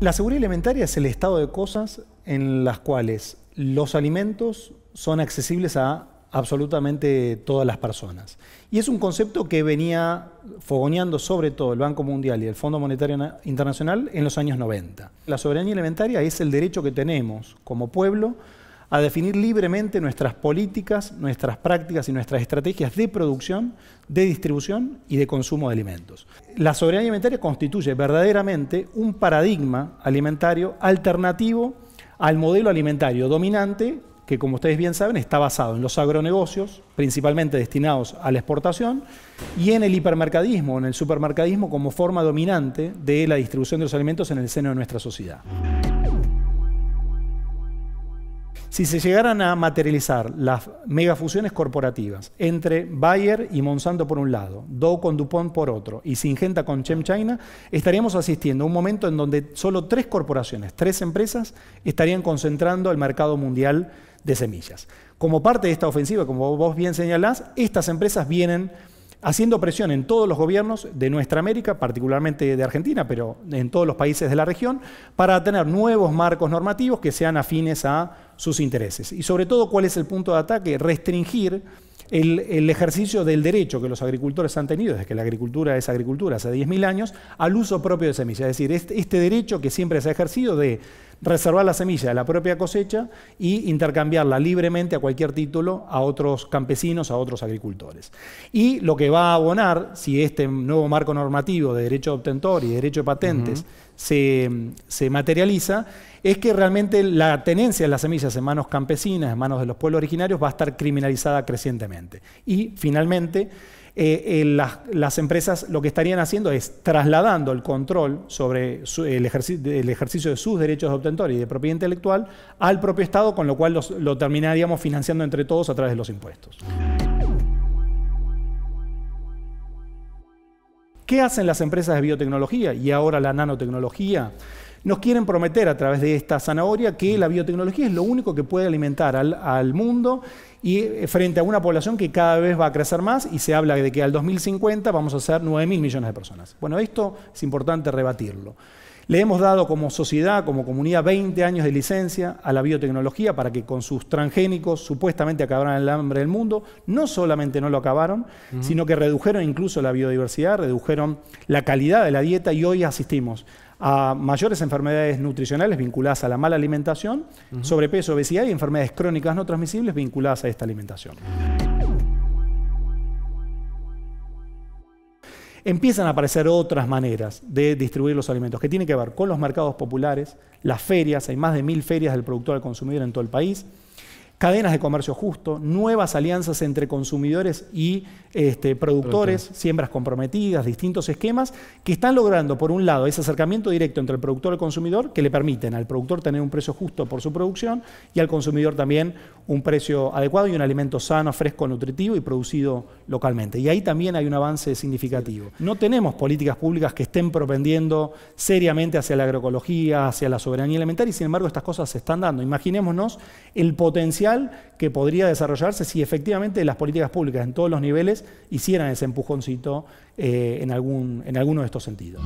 La seguridad alimentaria es el estado de cosas en las cuales los alimentos son accesibles a absolutamente todas las personas. Y es un concepto que venía fogoneando sobre todo el Banco Mundial y el Fondo Monetario Internacional en los años 90. La soberanía alimentaria es el derecho que tenemos como pueblo a definir libremente nuestras políticas, nuestras prácticas y nuestras estrategias de producción, de distribución y de consumo de alimentos. La soberanía alimentaria constituye verdaderamente un paradigma alimentario alternativo al modelo alimentario dominante que como ustedes bien saben está basado en los agronegocios, principalmente destinados a la exportación, y en el hipermercadismo, en el supermercadismo como forma dominante de la distribución de los alimentos en el seno de nuestra sociedad. Si se llegaran a materializar las megafusiones corporativas entre Bayer y Monsanto por un lado, Dow con DuPont por otro y Singenta con Chem China, estaríamos asistiendo a un momento en donde solo tres corporaciones, tres empresas, estarían concentrando el mercado mundial de semillas. Como parte de esta ofensiva, como vos bien señalás, estas empresas vienen haciendo presión en todos los gobiernos de nuestra América, particularmente de Argentina, pero en todos los países de la región, para tener nuevos marcos normativos que sean afines a sus intereses. Y sobre todo, ¿cuál es el punto de ataque? Restringir el, ejercicio del derecho que los agricultores han tenido, desde que la agricultura es agricultura hace 10.000 años, al uso propio de semillas. Es decir, este, este derecho que siempre se ha ejercido de reservar la semilla de la propia cosecha y intercambiarla libremente a cualquier título a otros campesinos, a otros agricultores. Y lo que va a abonar, si este nuevo marco normativo de derecho de obtentor y derecho de patentes se materializa, es que realmente la tenencia de las semillas en manos campesinas, en manos de los pueblos originarios, va a estar criminalizada crecientemente. Y finalmente, eh, eh, las, empresas lo que estarían haciendo es trasladando el control sobre el, ejercicio de sus derechos de obtentor y de propiedad intelectual al propio Estado, con lo cual lo terminaríamos financiando entre todos a través de los impuestos. ¿Qué hacen las empresas de biotecnología y ahora la nanotecnología? Nos quieren prometer a través de esta zanahoria que la biotecnología es lo único que puede alimentar al, mundo y eh, frente a una población que cada vez va a crecer más y se habla de que al 2050 vamos a ser 9 mil millones de personas. Bueno, esto es importante rebatirlo. Le hemos dado como sociedad, como comunidad, 20 años de licencia a la biotecnología para que con sus transgénicos supuestamente acabaran el hambre del mundo. No solamente no lo acabaron, sino que redujeron incluso la biodiversidad, redujeron la calidad de la dieta y hoy asistimos a mayores enfermedades nutricionales vinculadas a la mala alimentación, sobrepeso, obesidad y enfermedades crónicas no transmisibles vinculadas a esta alimentación. Empiezan a aparecer otras maneras de distribuir los alimentos que tienen que ver con los mercados populares, las ferias, hay más de mil ferias del productor al consumidor en todo el país, cadenas de comercio justo, nuevas alianzas entre consumidores y este, productores, siembras comprometidas, distintos esquemas, que están logrando, por un lado, ese acercamiento directo entre el productor y el consumidor, que le permiten al productor tener un precio justo por su producción y al consumidor también un precio adecuado y un alimento sano, fresco, nutritivo y producido localmente. Y ahí también hay un avance significativo. No tenemos políticas públicas que estén propendiendo seriamente hacia la agroecología, hacia la soberanía alimentaria, y sin embargo estas cosas se están dando. Imaginémonos el potencial que podría desarrollarse si efectivamente las políticas públicas en todos los niveles hicieran ese empujoncito eh, algún, en alguno de estos sentidos.